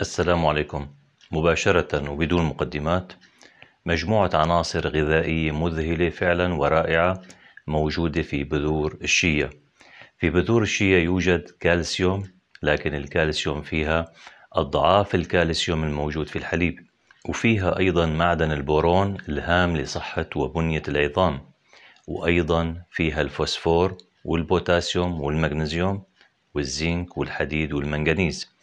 السلام عليكم مباشرة وبدون مقدمات مجموعة عناصر غذائية مذهلة فعلا ورائعة موجودة في بذور الشيا في بذور الشيا يوجد كالسيوم لكن الكالسيوم فيها أضعاف الكالسيوم الموجود في الحليب وفيها أيضا معدن البورون الهام لصحة وبنية العظام وأيضا فيها الفوسفور والبوتاسيوم والمغنيسيوم والزنك والحديد والمنغنيز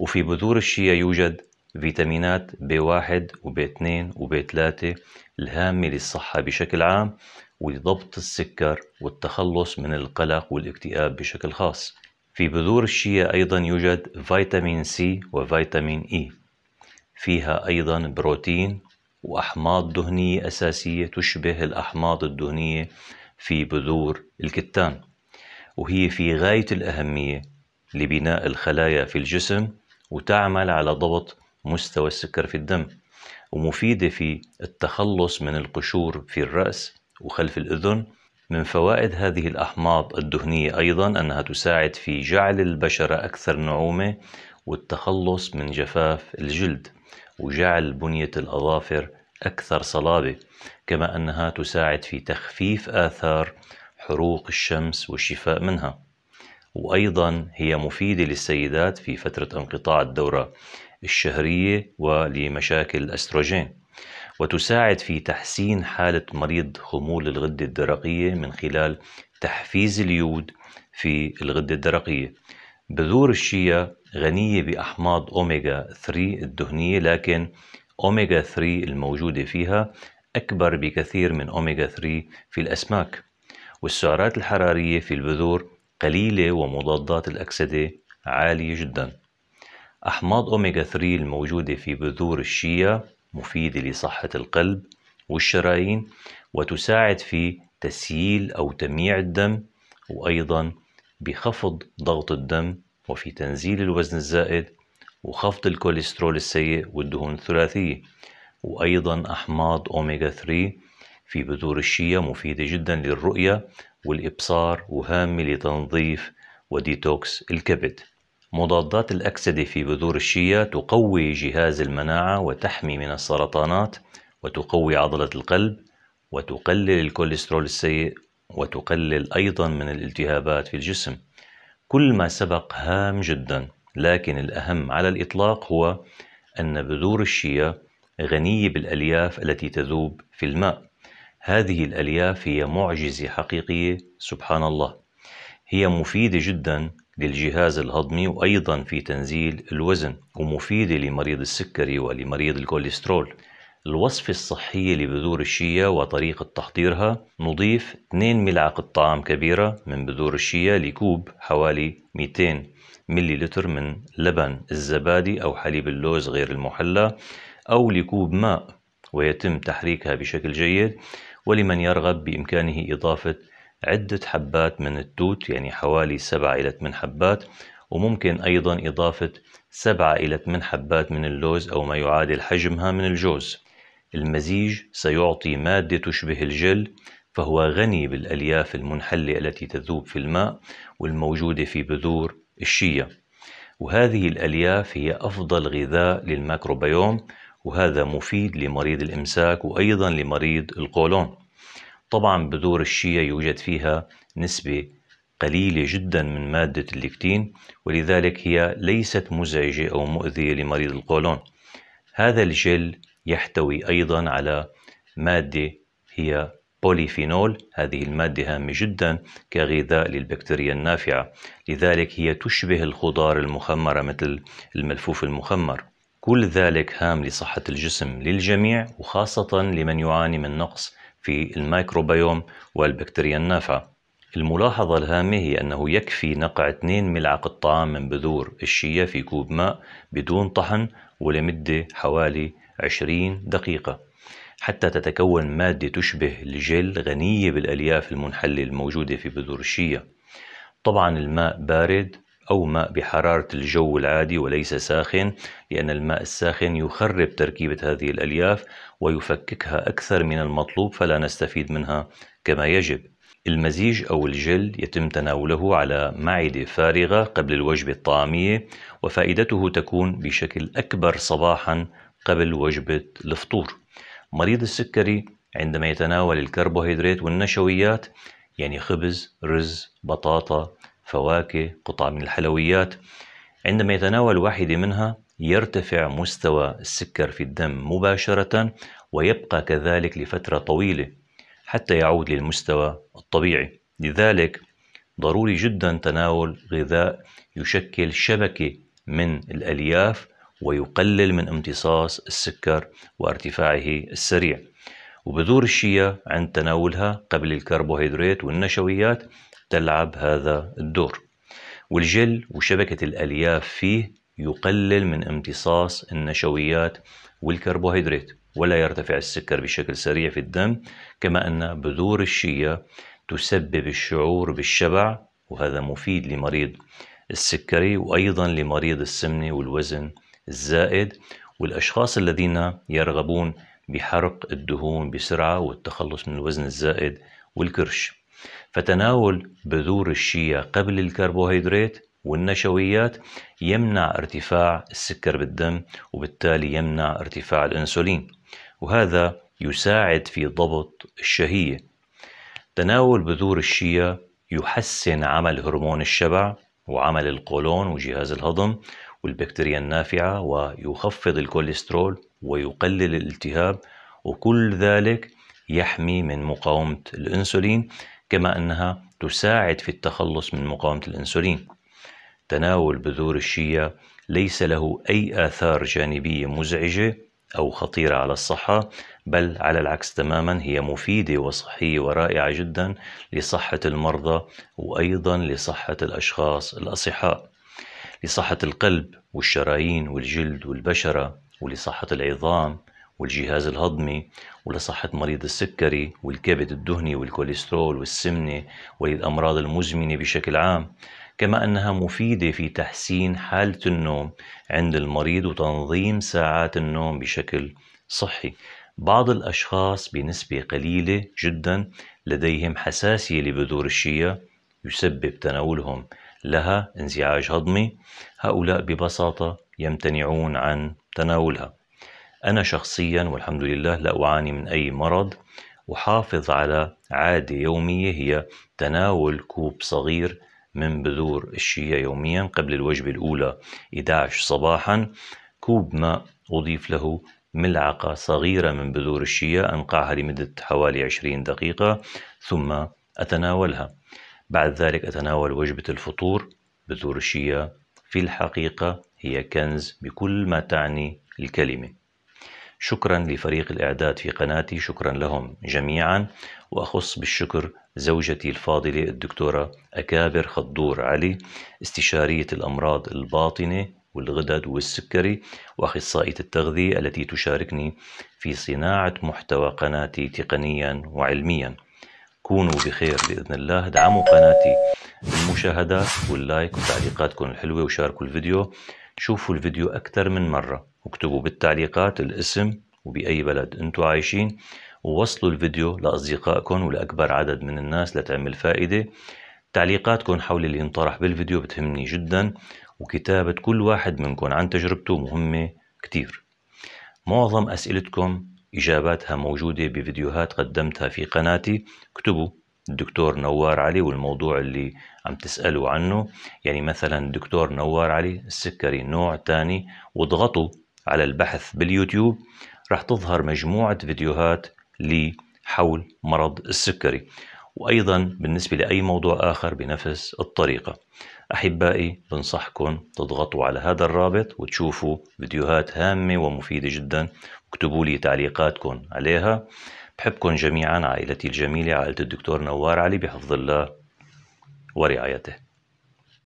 وفي بذور الشيا يوجد فيتامينات ب 1 وب2 وب3 الهامة للصحة بشكل عام ولضبط السكر والتخلص من القلق والاكتئاب بشكل خاص في بذور الشيا أيضا يوجد فيتامين سي وفيتامين إي فيها أيضا بروتين وأحماض دهنية أساسية تشبه الأحماض الدهنية في بذور الكتان وهي في غاية الأهمية لبناء الخلايا في الجسم وتعمل على ضبط مستوى السكر في الدم ومفيدة في التخلص من القشور في الرأس وخلف الأذن من فوائد هذه الأحماض الدهنية أيضا أنها تساعد في جعل البشرة أكثر نعومة والتخلص من جفاف الجلد وجعل بنية الأظافر أكثر صلابة كما أنها تساعد في تخفيف آثار حروق الشمس والشفاء منها وأيضا هي مفيدة للسيدات في فترة انقطاع الدورة الشهرية ولمشاكل الأستروجين وتساعد في تحسين حالة مريض خمول الغدة الدرقية من خلال تحفيز اليود في الغدة الدرقية بذور الشيا غنية بأحماض أوميغا 3 الدهنية لكن أوميغا 3 الموجودة فيها أكبر بكثير من أوميغا 3 في الأسماك والسعرات الحرارية في البذور قليلة ومضادات الأكسدة عالية جدا أحماض أوميغا 3 الموجودة في بذور الشيا مفيدة لصحة القلب والشرايين وتساعد في تسييل أو تمييع الدم وأيضا بخفض ضغط الدم وفي تنزيل الوزن الزائد وخفض الكوليسترول السيء والدهون الثلاثية وأيضا أحماض أوميغا 3 في بذور الشيا مفيدة جدا للرؤية والإبصار وهامة لتنظيف وديتوكس الكبد مضادات الأكسدة في بذور الشيا تقوي جهاز المناعة وتحمي من السرطانات وتقوي عضلة القلب وتقلل الكوليسترول السيء وتقلل أيضا من الالتهابات في الجسم كل ما سبق هام جدا لكن الأهم على الإطلاق هو أن بذور الشيا غنية بالألياف التي تذوب في الماء هذه الألياف هي معجزة حقيقية سبحان الله هي مفيدة جدا للجهاز الهضمي وأيضا في تنزيل الوزن ومفيدة لمريض السكري ولمريض الكوليسترول الوصفة الصحية لبذور الشيا وطريقة تحضيرها نضيف 2 ملعقة طعام كبيرة من بذور الشيا لكوب حوالي 200 لتر من لبن الزبادي أو حليب اللوز غير المحلى أو لكوب ماء ويتم تحريكها بشكل جيد ولمن يرغب بإمكانه إضافة عدة حبات من التوت يعني حوالي 7 إلى 8 حبات وممكن أيضا إضافة 7 إلى 8 حبات من اللوز أو ما يعادل حجمها من الجوز المزيج سيعطي مادة تشبه الجل فهو غني بالألياف المنحلة التي تذوب في الماء والموجودة في بذور الشيا وهذه الألياف هي أفضل غذاء للماكروبيوم وهذا مفيد لمريض الإمساك وأيضا لمريض القولون طبعا بذور الشيا يوجد فيها نسبة قليلة جدا من مادة الليكتين ولذلك هي ليست مزعجة أو مؤذية لمريض القولون هذا الجل يحتوي أيضا على مادة هي بوليفينول هذه المادة هامة جدا كغذاء للبكتيريا النافعة لذلك هي تشبه الخضار المخمرة مثل الملفوف المخمر كل ذلك هام لصحة الجسم للجميع وخاصة لمن يعاني من نقص في الميكروبيوم والبكتيريا النافعة الملاحظة الهامة هي أنه يكفي نقع 2 ملعقة طعام من بذور الشيا في كوب ماء بدون طحن ولمدة حوالي 20 دقيقة حتى تتكون مادة تشبه الجل غنية بالألياف المنحلة الموجودة في بذور الشيا طبعا الماء بارد أو ماء بحرارة الجو العادي وليس ساخن لأن الماء الساخن يخرب تركيبة هذه الألياف ويفككها أكثر من المطلوب فلا نستفيد منها كما يجب المزيج أو الجل يتم تناوله على معدة فارغة قبل الوجبة الطعامية وفائدته تكون بشكل أكبر صباحا قبل وجبة الفطور مريض السكري عندما يتناول الكربوهيدرات والنشويات يعني خبز، رز، بطاطا، فواكه قطع من الحلويات عندما يتناول واحدة منها يرتفع مستوى السكر في الدم مباشرة ويبقى كذلك لفترة طويلة حتى يعود للمستوى الطبيعي لذلك ضروري جدا تناول غذاء يشكل شبكة من الألياف ويقلل من امتصاص السكر وارتفاعه السريع وبذور الشيا عند تناولها قبل الكربوهيدرات والنشويات تلعب هذا الدور والجل وشبكة الألياف فيه يقلل من امتصاص النشويات والكربوهيدرات ولا يرتفع السكر بشكل سريع في الدم كما أن بذور الشيا تسبب الشعور بالشبع وهذا مفيد لمريض السكري وأيضا لمريض السمنة والوزن الزائد والأشخاص الذين يرغبون بحرق الدهون بسرعة والتخلص من الوزن الزائد والكرش فتناول بذور الشيا قبل الكربوهيدرات والنشويات يمنع ارتفاع السكر بالدم وبالتالي يمنع ارتفاع الانسولين وهذا يساعد في ضبط الشهية تناول بذور الشيا يحسن عمل هرمون الشبع وعمل القولون وجهاز الهضم والبكتيريا النافعة ويخفض الكوليسترول ويقلل الالتهاب وكل ذلك يحمي من مقاومة الأنسولين كما أنها تساعد في التخلص من مقاومة الأنسولين تناول بذور الشيا ليس له أي آثار جانبية مزعجة أو خطيرة على الصحة بل على العكس تماما هي مفيدة وصحية ورائعة جدا لصحة المرضى وأيضا لصحة الأشخاص الأصحاء لصحة القلب والشرايين والجلد والبشرة ولصحة العظام والجهاز الهضمي ولصحة مريض السكري والكبد الدهني والكوليسترول والسمنة وللأمراض المزمنة بشكل عام كما أنها مفيدة في تحسين حالة النوم عند المريض وتنظيم ساعات النوم بشكل صحي بعض الأشخاص بنسبة قليلة جدا لديهم حساسية لبذور الشيا يسبب تناولهم لها انزعاج هضمي هؤلاء ببساطة يمتنعون عن تناولها أنا شخصيا والحمد لله لا أعاني من أي مرض أحافظ على عادة يومية هي تناول كوب صغير من بذور الشيا يوميا قبل الوجبة الأولى 11 صباحا كوب ماء أضيف له ملعقة صغيرة من بذور الشيا أنقعها لمدة حوالي 20 دقيقة ثم أتناولها بعد ذلك أتناول وجبة الفطور بذور الشيا في الحقيقة هي كنز بكل ما تعني الكلمة شكرا لفريق الإعداد في قناتي شكرا لهم جميعا وأخص بالشكر زوجتي الفاضلة الدكتورة أكابر خضور علي استشارية الأمراض الباطنة والغدد والسكري وأخصائية التغذية التي تشاركني في صناعة محتوى قناتي تقنيا وعلميا كونوا بخير بإذن الله ادعموا قناتي بالمشاهدات واللايك وتعليقاتكم الحلوة وشاركوا الفيديو شوفوا الفيديو أكثر من مرة اكتبوا بالتعليقات الاسم وبأي بلد انتوا عايشين ووصلوا الفيديو لأصدقائكم ولأكبر عدد من الناس لتعمل فائدة تعليقاتكم حول اللي انطرح بالفيديو بتهمني جدا وكتابة كل واحد منكم عن تجربته مهمة كتير معظم أسئلتكم إجاباتها موجودة بفيديوهات قدمتها في قناتي اكتبوا الدكتور نوار علي والموضوع اللي عم تسألوا عنه يعني مثلا الدكتور نوار علي السكري نوع تاني واضغطوا على البحث باليوتيوب راح تظهر مجموعة فيديوهات لي حول مرض السكري وأيضا بالنسبة لأي موضوع آخر بنفس الطريقة أحبائي بنصحكم تضغطوا على هذا الرابط وتشوفوا فيديوهات هامة ومفيدة جدا اكتبوا لي تعليقاتكم عليها بحبكم جميعا عائلتي الجميلة عائلة الدكتور نوار علي بحفظ الله ورعايته